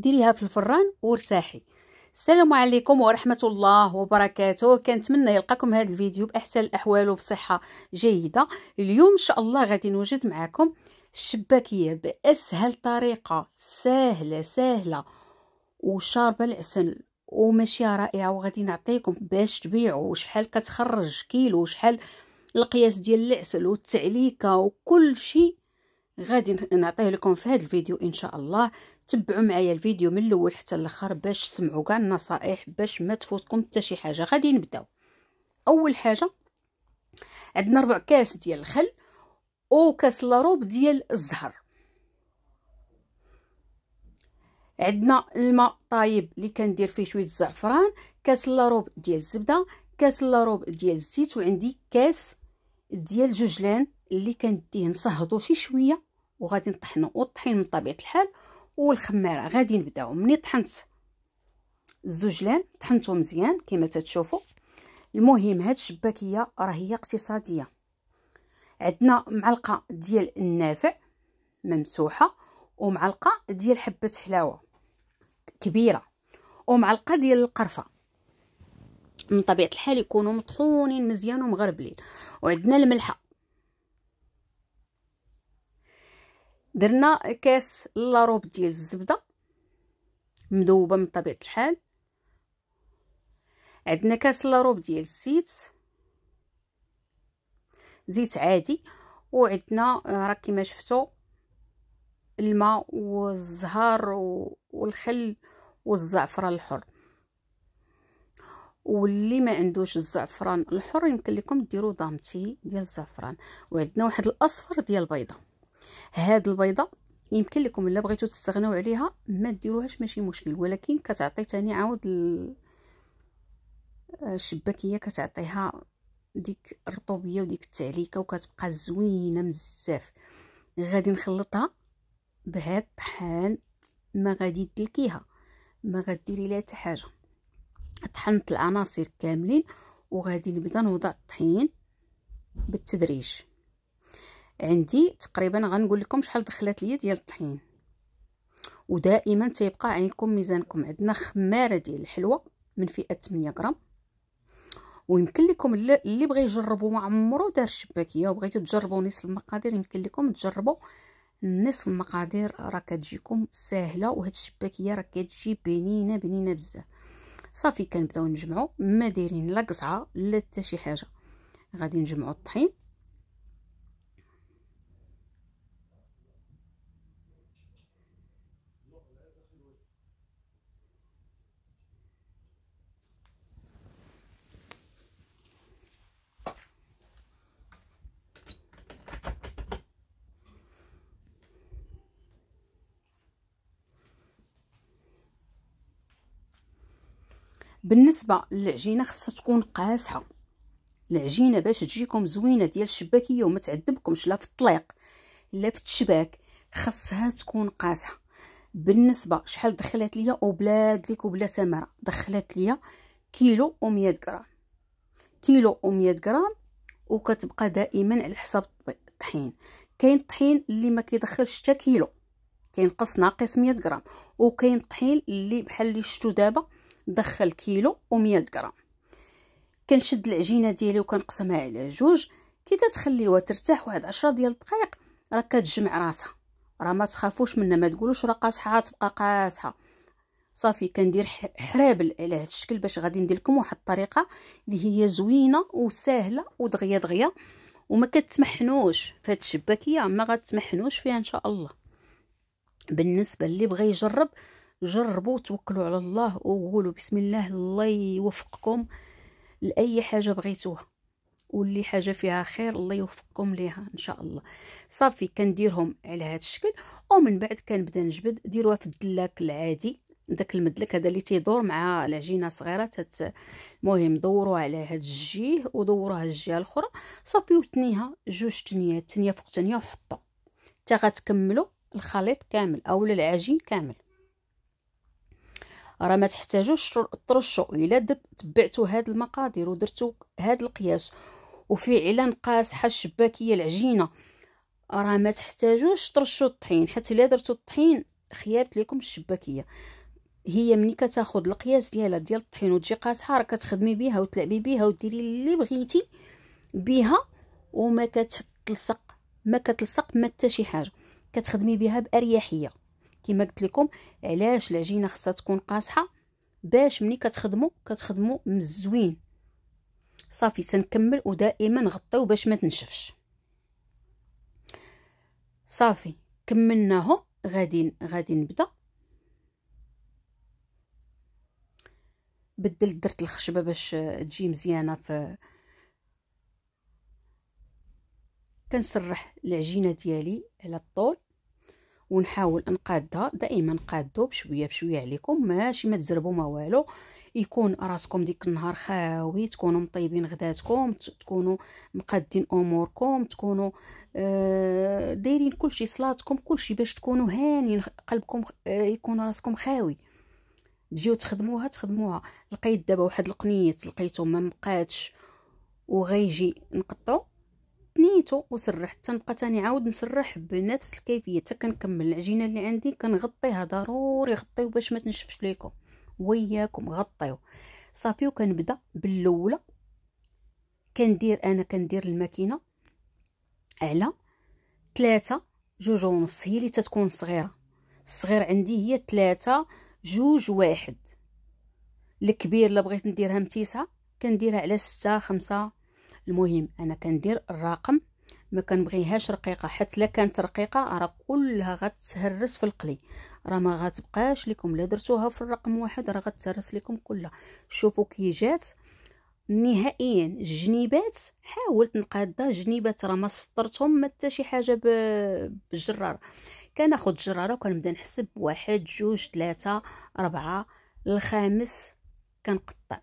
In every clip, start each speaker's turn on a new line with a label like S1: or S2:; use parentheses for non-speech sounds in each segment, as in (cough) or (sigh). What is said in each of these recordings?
S1: ديريها في الفران وارتاحي السلام عليكم ورحمة الله وبركاته كنتمنى يلقاكم هذا الفيديو بأحسن الأحوال وبصحة جيدة اليوم إن شاء الله غادي نوجد معكم الشباكية بأسهل طريقة سهلة سهلة وشاربة العسل وماشية رائعة وغادي نعطيكم باش تبيعوا وشحال كتخرج كيلو وشحال القياس ديال العسل والتعليكة وكل شيء غادي نعطيه لكم في هذا الفيديو ان شاء الله تبعوا معايا الفيديو من الاول حتى الاخر باش تسمعوا كاع النصائح باش ما تفوتكم حتى شي حاجه غادي نبداو اول حاجه عندنا ربع كاس ديال الخل وكاس لاروب ديال الزهر عندنا الماء طايب اللي كندير فيه شويه الزعفران كاس لاروب ديال الزبده كاس لاروب ديال الزيت وعندي كاس ديال جوجلان اللي كنديه نصهدو شي شويه وغادي نطحنو والطحين من طبيعه الحال والخماره غادي نبداو مني طحنت الزجلان طحنته مزيان كما تتشوفوا المهم هاد الشباكيه راه هي اقتصاديه عندنا معلقه ديال النافع ممسوحه ومعلقه ديال حبه حلاوه كبيره ومعلقه ديال القرفه من طبيعه الحال يكونوا مطحونين مزيان ومغربلين وعندنا الملحه درنا كاس لاروب ديال الزبده مذوبه من طبيعه الحال عندنا كاس لاروب ديال الزيت زيت عادي وعندنا آه، راه كما شفتوا الماء والزهر والخل والزعفران الحر واللي ما عندوش الزعفران الحر يمكن لكم ديروا دامتي ديال الزعفران وعندنا واحد الاصفر ديال البيضه هاد البيضه يمكن لكم الا بغيتو تستغناو عليها ما ديروهاش ماشي مشكل ولكن كتعطي تاني يعني عاود آه، الشباكيه كتعطيها ديك الرطوبيه وديك التعليكه وكتبقى زوينه بزاف غادي نخلطها بهاد الطحان ما غادي تلكيها ما غديري لها حتى حاجه طحنت العناصر كاملين وغادي نبدا نوضع الطحين بالتدريج عندي تقريبا غنقول لكم شحال دخلت ليا ديال الطحين ودائما تيبقى عينكم ميزانكم عندنا خماره ديال الحلوه من فئه 8 غرام ويمكن لكم اللي بغى يجربوا ما عمرو دار الشباكيه وبغيتوا تجربوا نصف المقادير يمكن لكم تجربوا نصف المقادير راه كتجيكم ساهله وهاد الشباكيه راه كتجي بنينه بنينه بزاف صافي كنبداو نجمعوا ما دايرين لا قصعه لا حتى شي حاجه غادي نجمعوا الطحين بالنسبه للعجينه خصها تكون قاسحه العجينه باش تجيكم زوينه ديال الشباكيه وما تعذبكمش لا في الطليق لا في الشباك خصها تكون قاسحه بالنسبه شحال دخلت ليا وبلاد ليك وبلا تمره دخلت ليا كيلو و100 غرام كيلو و100 غرام وكتبقى دائما على حساب الطحين كاين الطحين اللي ما كيدخلش حتى كيلو كينقص ناقص 100 غرام وكاين الطحين اللي بحال اللي شفتو دابا دخل كيلو و100 غرام كنشد العجينه ديالي وكنقسمها على جوج كي تتخليوها ترتاح واحد 10 ديال الدقائق راه كتجمع راسها راه ما تخافوش منها ما تقولوش راه قاصحه تبقى قاصحه صافي كندير حرابل على هذا الشكل باش غادي ندير لكم واحد الطريقه اللي هي زوينه وسهله ودغيا دغيا وما كتمحنوش فهاد الشباكيه ما غتمحنوش فيها ان شاء الله بالنسبه اللي بغى يجرب جربوا توكلوا على الله وقولوا بسم الله الله يوفقكم لاي حاجه بغيتوها واللي حاجه فيها خير الله يوفقكم ليها ان شاء الله صافي كنديرهم على هذا الشكل ومن بعد كنبدا نجبد ديروها في الدلاك العادي داك المدلك هذا اللي تيدور مع العجينه صغيره تت المهم دوروها على هاد الجيه ودوروها الجهه الاخرى صافي وتنيها جوج تنيات تنيه فوق تنيه وحطوا حتى غتكملوا الخليط كامل اولا العجين كامل راه ما تحتاجوش ترشوا الا تبعتوا هاد المقادير ودرتوا هاد القياس وفعلا قاس حال الشباكيه العجينه راه ما تحتاجوش ترشوا الطحين حيت الا درتوا الطحين خيارت لكم الشباكيه هي ملي كتاخذ القياس ديالها ديال الطحين وتجي قاسها راه كتخدمي بها وتلعبي بها وديري اللي بغيتي بها وما كتلصق ما كتلصق ما حتى شي حاجه كتخدمي بها باريحيه كما قلت لكم علاش العجينه خصها تكون قاصحه باش ملي كتخدموا كتخدموا مزوين صافي تنكمل ودائما غطيو باش ما تنشفش صافي كملناهم غادي غادي نبدا بدلت درت الخشبه باش تجي مزيانه ف كنسرح العجينه ديالي على الطول ونحاول نقادها دائما قادو بشويه بشويه عليكم ماشي ما تزربوا ما والو يكون راسكم ديك النهار خاوي تكونوا مطيبين غداتكم تكونوا مقادين اموركم تكونوا آه دايرين كلشي صلاتكم كلشي باش تكونوا هانين قلبكم آه يكون راسكم خاوي تجيو تخدموها تخدموها لقيت دابا واحد القنيه لقيته ما مقادش وغيجي نقطعو ثنيته وسرحت تنبقى تاني عاود نسرح بنفس الكيفيه حتى كنكمل العجينه اللي عندي كنغطيها ضروري غطيو باش ما تنشفش ليكم وياكم غطيو صافي وكنبدا بالاولى كندير انا كندير الماكينه على ثلاثة جوج ونص هي اللي تتكون صغيره الصغير عندي هي ثلاثة جوج واحد الكبير اللي بغيت نديرها متيسعة كنديرها على ستة خمسة المهم انا كندير الرقم ما كنبغيهاش رقيقه حتى لا كانت رقيقه راه كلها غتهرس في القلي راه ما غتبقاش لكم لا درتوها في الرقم واحد راه غتهرس لكم كلها شوفوا كي جات نهائيا الجنيبات حاولت نقادها جنيبات راه ما سطرتهم ما حتى شي حاجه بالجرار كناخذ الجراره وكنبدا نحسب واحد جوج ثلاثة أربعة الخامس كنقطع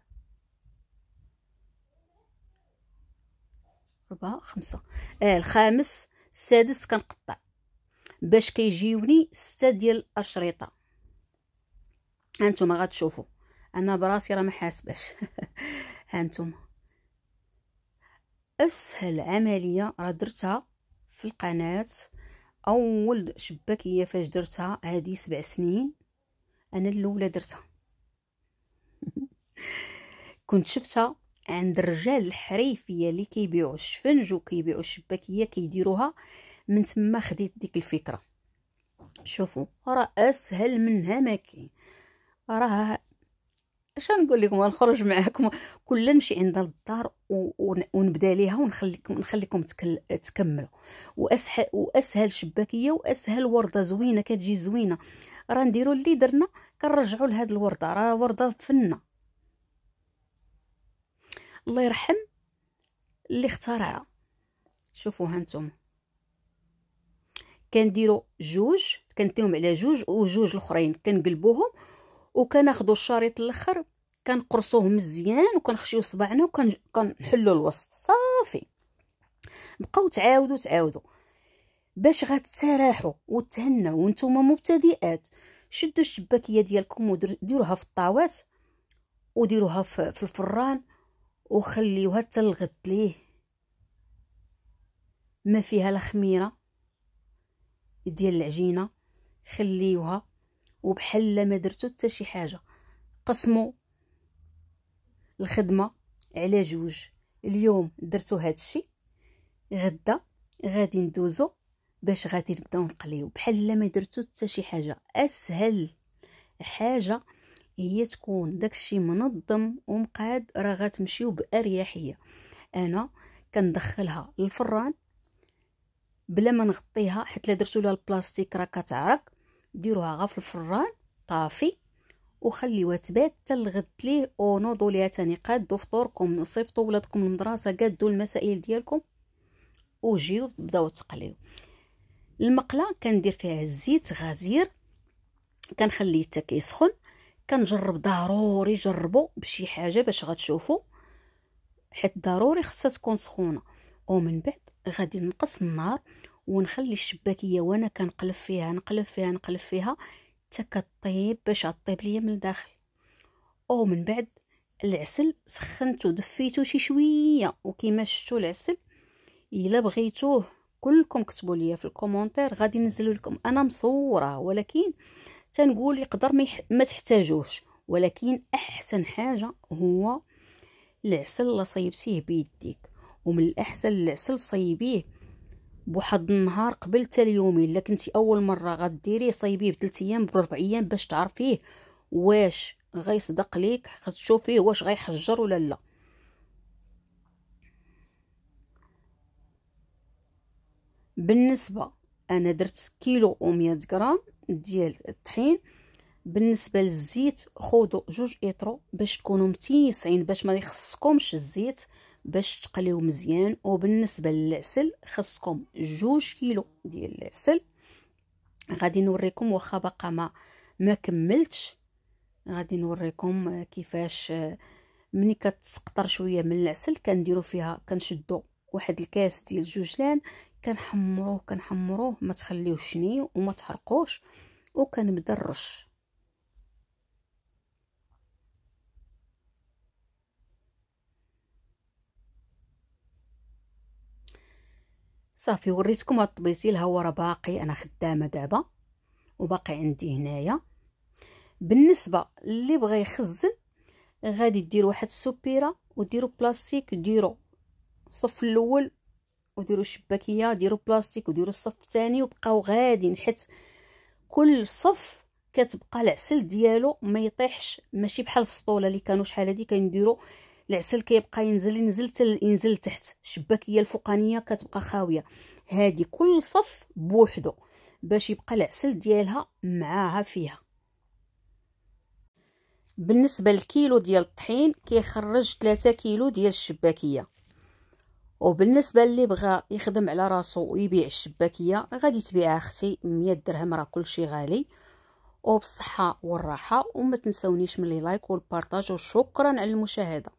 S1: أربعة خمسة آه الخامس السادس كنقطع باش كيجيوني ستة ديال الأشرطة هانتوما غتشوفو أنا براسي راه محاسباش (laughs) هانتوما أسهل عملية راه درتها في القناة أول شباكية فاش درتها هادي سبع سنين أنا الأولى درتها (laughs) كنت شفتها عند الرجال الحريفيه اللي كيبيعوا الشفنج وكيبيعوا الشباكيه كيديروها من تما خديت ديك الفكره شوفوا راه اسهل منها ما كاين راه اش نقول لكم غنخرج معاكم كل نمشي عند الدار ونبدا ليها ونخليكم نخليكم تكملوا واسهل واسهل شباكيه واسهل ورده زوينه كتجي زوينه راه نديروا اللي درنا كنرجعوا لهاد الورده راه ورده فنه الله يرحم اللي اخترعها شوفوا هانتم كنديروا جوج كنديهم على جوج وجوج الاخرين كنقلبوهم وكناخذوا الشريط الاخر كنقرصوه مزيان وكنخشيو صباعنا وكنحلوا الوسط صافي بقاو تعاودوا تعاودوا باش غتتراحوا وتهناو وانتم مبتدئات شدوا الشباكيه ديالكم وديروها في الطاوات وديروها في الفران وخليوها الغد ليه ما فيها لا خميره ديال العجينه خليوها وبحال ما درتو حتى شي حاجه قسموا الخدمه على جوج اليوم درتو الشيء غدا غادي ندوزو باش غادي نبداو نقليو بحال ما درتو حتى شي حاجه اسهل حاجه هي تكون داكشي منظم ومقاد راه غتمشيو باريحيه انا كندخلها للفران بلا ما نغطيها حيت لا درتو لها البلاستيك راه كتعرق ديروها غا في الفران طافي وخليوها تبات حتى الغد ليه ونوضوا ليها تاني قادوا فطوركم وصيفطوا ولادكم للمدرسه قادوا المسائل ديالكم وجيو بداو تقليو المقله كندير فيها الزيت غزير كنخليه حتى كيسخن كنجرب ضروري جربوا بشي حاجه باش غتشوفوا حيت ضروري خصها تكون سخونه ومن بعد غادي نقص النار ونخلي الشباكيه وانا كنقلب فيها نقلب فيها نقلب فيها حتى كطيب باش طيب ليا من الداخل ومن بعد العسل سخنته دفيته شي شويه وكيما شفتوا العسل الا بغيتوه كلكم كتبوا ليا في الكومونتير غادي نزلو لكم انا مصوره ولكن تنقول يقدر ما, يح... ما تحتاجوش ولكن احسن حاجه هو العسل صيبتيه بيديك ومن الاحسن العسل صيبيه بواحد النهار قبل تا اليومين الا كنتي اول مره غديريه صيبيه بثلاث ايام بربع ايام باش تعرفيه واش غيصدق ليك تشوفيه واش غيحجر ولا لا بالنسبه انا درت كيلو و100 غرام ديال الطحين بالنسبه للزيت خذوا جوج اطرو باش تكونوا متيسعين باش ما يخصكمش الزيت باش تقليو مزيان وبالنسبه للعسل خصكم جوج كيلو ديال العسل غادي نوريكم واخا باقا ما ما كملتش غادي نوريكم كيفاش ملي كتسقطر شويه من العسل كنديروا فيها كنشدوا واحد الكاس ديال جوجلان كنحمروه كنحمروه ما تخليوهش ني وما تحرقوش وكنبدا الرش صافي وريتكم هاد الطبيسيل هو راه باقي انا خدامه دابا وباقي عندي هنايا بالنسبه اللي بغى يخزن غادي دير واحد السوبيره وديروا بلاستيك ديروا الصف الاول وديروا الشباكيه ديروا بلاستيك وديروا الصف الثاني وبقاو غاديين حيت كل صف كتبقى العسل ديالو ما يطيحش ماشي بحال السطوله اللي كانوا شحال هادي كنديروا العسل كيبقى ينزل ينزل تل ينزل تحت الشباكيه الفوقانيه كتبقى خاويه هادي كل صف بوحدو باش يبقى العسل ديالها معاها فيها بالنسبه للكيلو ديال الطحين كيخرج 3 كيلو ديال الشباكيه وبالنسبه اللي بغى يخدم على راسو ويبيع الشباكيه غادي تبيعها اختي 100 درهم راه كلشي غالي وبالصحه والراحه وما تنسونيش من لايك والبارطاج وشكرا على المشاهده